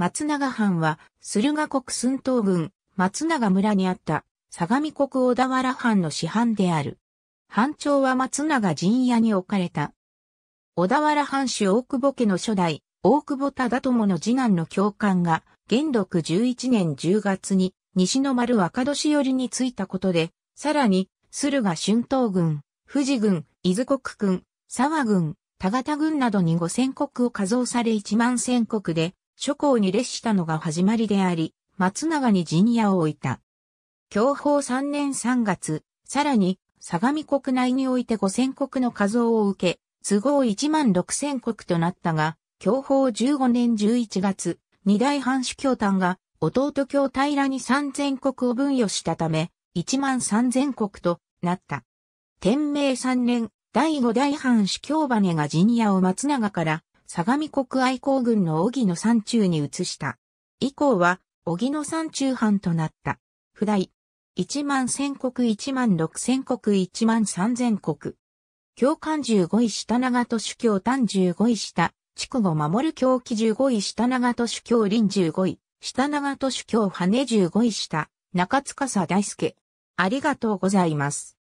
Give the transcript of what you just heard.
松永藩は、駿河国寸東郡、松永村にあった、相模国小田原藩の市藩である。藩長は松永陣屋に置かれた。小田原藩主大久保家の初代、大久保忠友の次男の教官が、元禄11年10月に、西の丸若年寄りについたことで、さらに、駿河春東郡、富士郡、伊豆国郡、沢郡、田方郡などに五千国を加増され一万千国で、諸侯に列したのが始まりであり、松永に陣屋を置いた。教法3年3月、さらに、相模国内において5000国の数を受け、都合1万6000国となったが、教法15年11月、二大藩主教団が、弟教平に3000国を分与したため、1万3000国となった。天明3年、第五大藩主教羽ネが陣屋を松永から相模国愛好軍の荻野山中に移した。以降は、荻野山中藩となった。普代。一万千国一万六千国一万三千国。教官十五位下長都主教丹十五位下、筑後守る教記十五位下長都主教林十五位、下長都主教羽十五位下、中塚大輔。ありがとうございます。